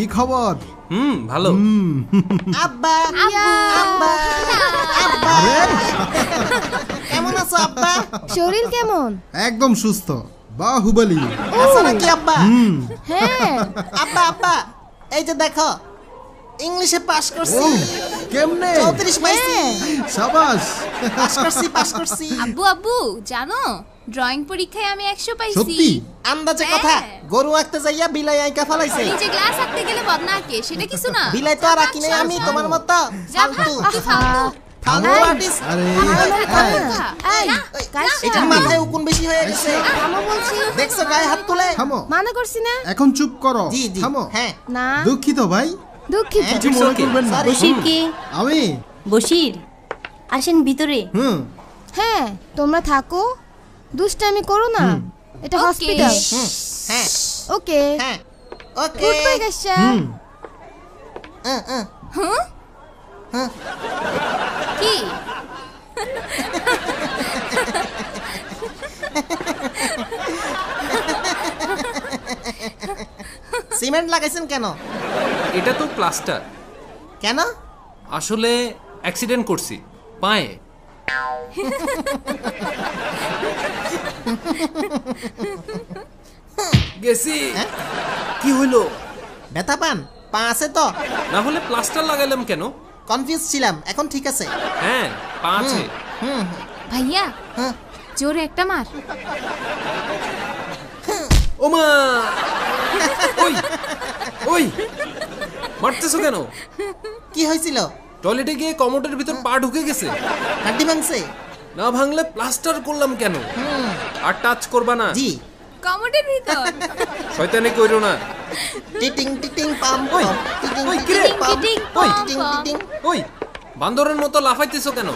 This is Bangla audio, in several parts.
কি খবর হুম ভালো কেমন আছো আব্বা শরীর কেমন একদম সুস্থ বাহুবলি আচ্ছা, আচ্ছা, নাকি আব্বা হ্যাঁ। আব্বা আব্বা এই যে দেখো ইংলিশে পাস করছি কেমনে 34 পাইছি হ্যাঁ। সাবাস পাস করছি পাস করছি আব্বু আব্বু জানো ড্রয়িং পরীক্ষায় আমি 100 পাইছি সত্যি আন্দাজে হ্যাঁ। কথা গরু আঁকতে যাইয়া বিলাই আইকা ফলাইছে এই যে গ্লাস আঁকতে গেলে বদনা কে সেটা কিছু না বিলাই তো আর আঁকি আমি আচ্ছা, তোমার আচ্ছা। মত আচ্ছা, ফালতু ফালতু আর্টিস্ট এটা মাথায় উকুন বেশি হয়ে গেছে থামো বলছি দেখছো গায়ে হাত তুলে থামো মানা করছি না এখন চুপ করো জি জি থামো হ্যাঁ না দুঃখিত ভাই দুঃখিত হ্যাঁ, কিছু মনে করবেন না বশির কি আমি বশির আসেন ভিতরে হুম হ্যাঁ তোমরা থাকো দুষ্টামি করো না এটা হসপিটাল হ্যাঁ ওকে হ্যাঁ okay goodbye guys hmm হ্যাঁ। কি সিমেন্ট লাগাইছেন কেন এটা তো প্লাস্টার কেন আসলে অ্যাক্সিডেন্ট করছি পায়ে গেছি হ্যাঁ? কি হইলো ব্যথা পান পা আছে তো না হলে প্লাস্টার লাগাইলাম কেন কনফিউজ ছিলাম এখন ঠিক আছে হ্যাঁ পা আছে হুম ভাইয়া হ্যাঁ জোরে একটা মার মা ওই ওই মারতেছো কেন কি হয়েছিল টয়লেটে গিয়ে কমোডের ভিতর পা ঢুকে গেছে হাড্ডি ভাঙছে না ভাঙলে প্লাস্টার করলাম কেন আর টাচ করবা না জি কমোডের ভিতর শয়তানি কইরো না টিটিং টিটিং পাম ওই ওই কি রে ওই টিটিং টিটিং ওই বান্দরের মতো লাফাইতেছো কেন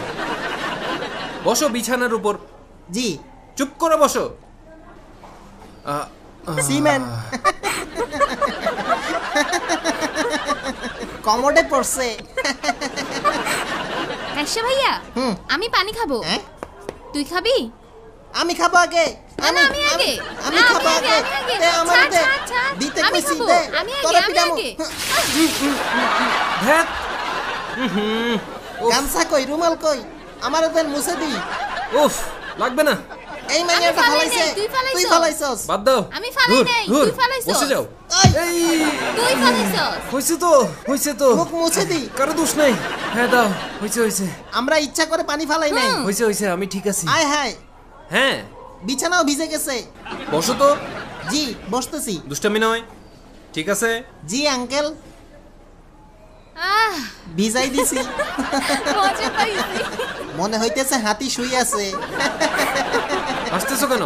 বসো বিছানার উপর জি চুপ করে বসো সিমেন কমোডে পড়ছে ভাইয়া আমি পানি খাবো হ্যাঁ? তুই খাবি আমি খাবো আগে আমি আমি আগে আমি খাবো আগে দে আমার দে দিতে কইছি দে তোর পিডামো ধ্যাত গামছা কই রুমাল কই আমার দেন মুছে দি উফ লাগবে না এই মানে এটা ফালাইছে তুই ফালাইছস বাদ দাও আমি ফালাই নাই তুই ফালাইছস বসে যাও এই তুই ফালাইছস হইছে তো হইছে তো মুখ মুছে দি কার দোষ নাই হ্যাঁ দাও হইছে হইছে আমরা ইচ্ছা করে পানি ফালাই নাই হইছে হইছে আমি ঠিক আছি আয় হায় হ্যাঁ বিছানাও ভিজে গেছে বসো তো জি বসতেছি দুষ্টামি নয় ঠিক আছে জি আঙ্কেল আহ ভিজাই দিছি মনে হইতেছে হাতি শুই আছে হাসতেছো কেন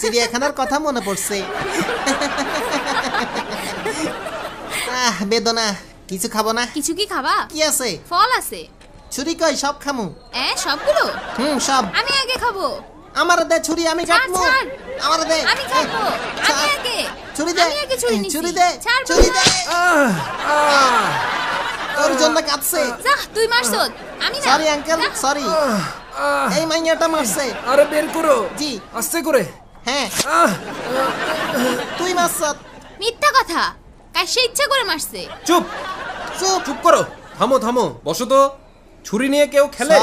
চিড়িয়াখানার কথা মনে পড়ছে আহ বেদনা কিছু খাবো না কিছু কি খাবা কি আছে ফল আছে ছুরি কই সব খামু এ সবগুলো হুম সব আমি আগে খাবো আমার দে ছুরি আমি কাটবো আমার দে আমি কাটবো হ্যাঁ, আমি আগে ছুরি দে আমি আগে ছুরি হ্যাঁ, নিছি ছুরি দে ছুরি দে তোর জন্য কাটছে যা তুই মারছ আমি না সরি আঙ্কেল সরি এই মাইয়াটা মারছে আরে বের করো জি আস্তে করে হ্যাঁ তুই মারছ মিথ্যা কথা কাই সে ইচ্ছা করে মারছে চুপ চুপ চুপ করো থামো থামো বসো তো ছুরি নিয়ে কেউ খেলে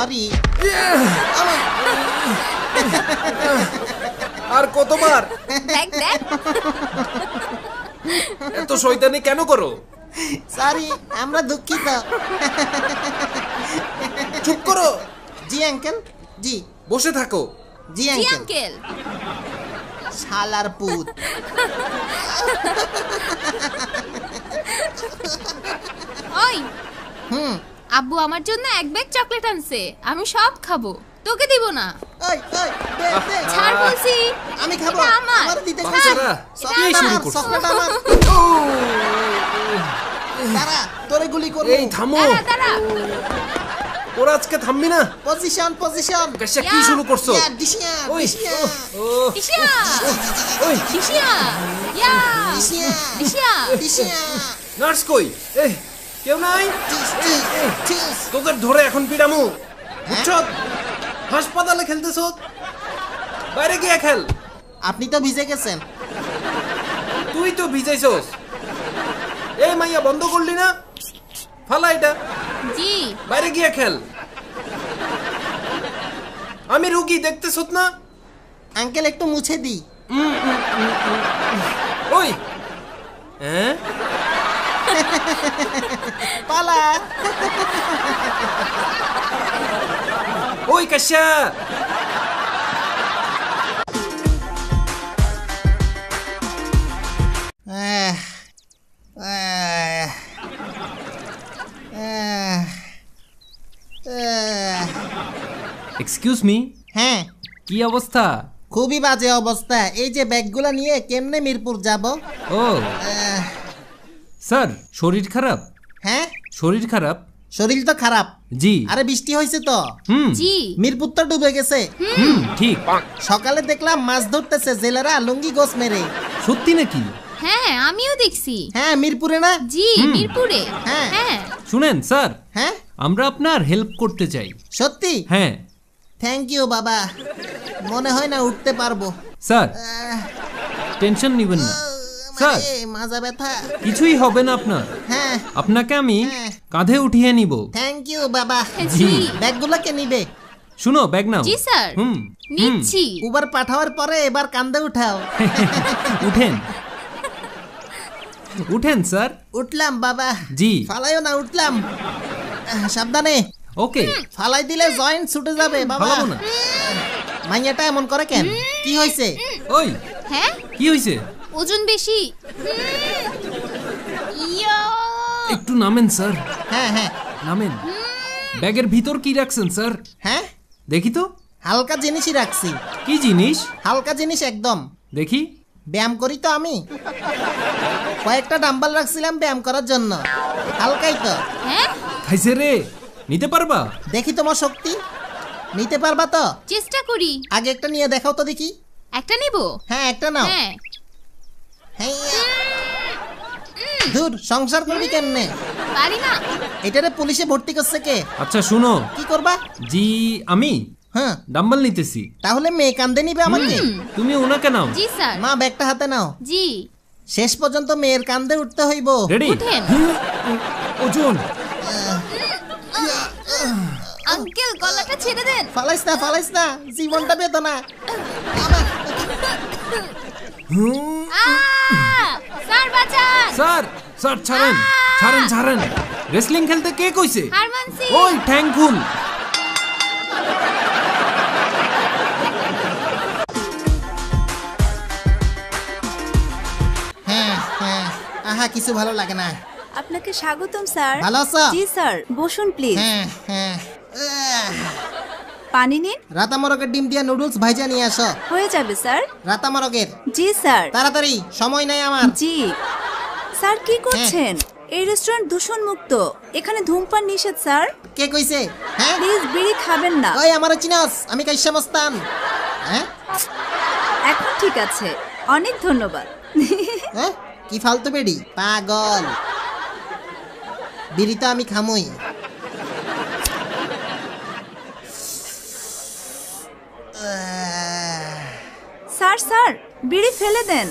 সরি আর কতবার তো সৈতানি এত শয়তানি কেন করো সরি আমরা দুঃখিত চুপ করো জি আঙ্কেল জি বসে থাকো জি আঙ্কেল শালার পুত ওই হুম আব্বু আমার জন্য এক ব্যাগ চকলেট আনছে আমি সব খাবো তোকে দিব না এই এই দে দে ছাড় বলছি আমি খাবো আমার দিতে ছাড় সবই শুরু করছি সফটটা আমার তারা তোরে গুলি করব এই থামো তারা ওরা আজকে থামবি না পজিশন পজিশন কাশা কি শুরু করছো ইয়া ওই ইশিয়া ওই ইশিয়া ইয়া ইশিয়া ইশিয়া ইশিয়া নার্স কই এই কেউ নাই টিস টিস টিস তোকে ধরে এখন পিড়ামু বুঝছো হ্যাঁ? হাসপাতালে খেলতেছো বাইরে গিয়ে খেল আপনি তো ভিজে গেছেন তুই তো ভিজাইছস এই মাইয়া বন্ধ করলি না ফালা এটা জি বাইরে গিয়ে খেল আমি রুগী দেখতেছ না আঙ্কেল একটু মুছে দি ওই হ্যাঁ পালা おい、貸しちゃーああ、ああ、ああ、এক্সকিউজ মি হ্যাঁ কি অবস্থা খুবই বাজে অবস্থা এই যে ব্যাগগুলো নিয়ে কেমনে মিরপুর যাব ও স্যার শরীর খারাপ হ্যাঁ শরীর খারাপ শরীর তো খারাপ জি আরে বৃষ্টি হয়েছে তো হুম জি মিরপুর তো ডুবে গেছে হুম ঠিক সকালে দেখলাম মাছ ধরতেছে জেলেরা লুঙ্গি গোস মেরে সত্যি নাকি হ্যাঁ আমিও দেখছি হ্যাঁ মিরপুরে না জি মিরপুরে হ্যাঁ হ্যাঁ শুনেন স্যার হ্যাঁ আমরা আপনার হেল্প করতে চাই সত্যি হ্যাঁ থ্যাংক ইউ বাবা মনে হয় না উঠতে পারবো স্যার টেনশন নিবেন না স্যার মানে মাজা ব্যথা কিছুই হবে না আপনার হ্যাঁ আপনাকে আমি হ্যাঁ। কাঁধে উঠিয়ে নিব থ্যাংক ইউ বাবা জি ব্যাগগুলোকে নিবে শুনো ব্যাগ নাও জি স্যার হুম নিচ্ছি উবার পাঠাওয়ার পরে এবার কাঁধে উঠাও উঠেন উঠেন স্যার উঠলাম বাবা জি ফালাইও না উঠলাম সাবধানে ওকে ফালাই দিলে জয়েন্ট ছুটে যাবে বাবা না মাইয়াটা এমন করে কেন কি হয়েছে ওই হ্যাঁ কি হয়েছে ওজন বেশি একটু নামেন স্যার হ্যাঁ হ্যাঁ নামেন ব্যাগের ভিতর কি রাখছেন স্যার হ্যাঁ দেখি তো হালকা জিনিসই রাখছি কি জিনিস হালকা জিনিস একদম দেখি ব্যায়াম করি তো আমি কয়েকটা ডাম্বাল রাখছিলাম ব্যায়াম করার জন্য হালকাই তো হ্যাঁ? খাইছে রে নিতে পারবা দেখি তোমার শক্তি নিতে পারবা তো চেষ্টা করি আগে একটা নিয়ে দেখাও তো দেখি একটা নিব হ্যাঁ একটা নাও হ্যাঁ দূর সংসার করবি কেমনে পারি না এটারে পুলিশে ভর্তি করছে কে আচ্ছা শুনো কি করবা জি আমি হ্যাঁ ডাম্বল নিতেছি তাহলে মেয়ে কান্দে নিবে আমাকে তুমি ওনাকে নাও জি স্যার মা ব্যাগটা হাতে নাও জি শেষ পর্যন্ত মেয়ের কান্দে উঠতে হইব রেডি ওজন আঙ্কেল গলাটা ছেড়ে দেন ফালাইস না ফালাইস না জীবনটা বেদনা হুম স্যার স্যার ছাড়েন ছাড়েন ছাড়েন রেসলিং খেলতে কে কইছে ওই ঠ্যাংকুল হ্যাঁ, হ্যাঁ। আহা কিছু ভালো লাগে না আপনাকে স্বাগতম স্যার ভালো আছো জি স্যার বসুন প্লিজ হ্যাঁ হ্যাঁ পানি নিন রাতা ডিম দিয়ে নুডলস ভাইজা নিয়ে আসো হয়ে যাবে স্যার রাতা জি স্যার তাড়াতাড়ি সময় নাই আমার জি স্যার কি হ্যাঁ। করছেন এই রেস্টুরেন্ট দূষণ মুক্ত এখানে ধূমপান নিষেধ স্যার কে কইছে হ্যাঁ প্লিজ বিড়ি খাবেন না ওই আমার চিনাস আমি কাইসা মস্তান হ্যাঁ এখন ঠিক আছে অনেক ধন্যবাদ হ্যাঁ কি ফালতু বেড়ি পাগল বিড়ি তো আমি খামুই স্যার স্যার বিড়ি ফেলে দেন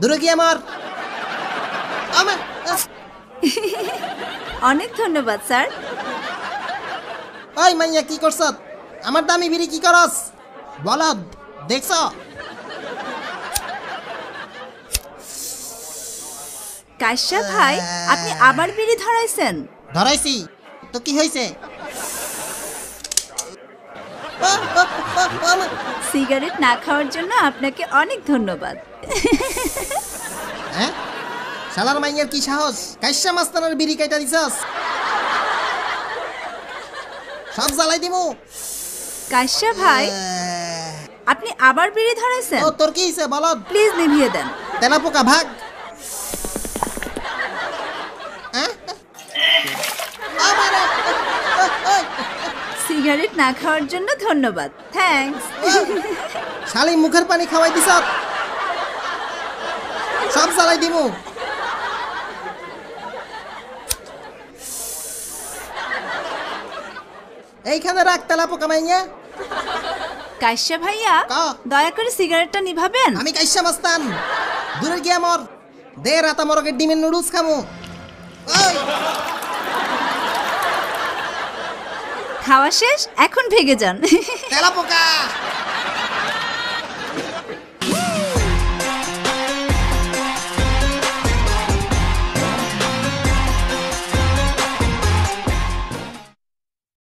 দূরে কি আমার আমার অনেক ধন্যবাদ স্যার ওই মাইয়া কি করছ আমার দামি বিড়ি কি করস বলদ দেখছ কাশ্যা ভাই আপনি আবার বিড়ি ধরাইছেন ধরাইছি তো কি হয়েছে সিগারেট না খাওয়ার জন্য আপনাকে অনেক ধন্যবাদ হ্যাঁ শালার মাইয়ের কি সাহস কাইসা মাস্তানার বিড়ি কাইটা দিছাস সব জ্বালাই দিব কাইসা ভাই আপনি আবার বিড়ি ধরাইছেন ও তোর কি হইছে বলো প্লিজ নিভিয়ে দেন তেনা পোকা ভাগ সিগারেট না খাওয়ার জন্য ধন্যবাদ থ্যাঙ্কস শালি মুখের পানি খাওয়াই দিছ সব জ্বালাই দিমু এইখানে রাখ তেলা পোকা মাইয়া ভাইয়া দয়া করে সিগারেটটা নিভাবেন আমি কাইশা মাস্তান দূরে গিয়া আমার দে আমার ওকে ডিমের নুডলস খামু ওই খাওয়া শেষ এখন ভেগে যান তেলা পোকা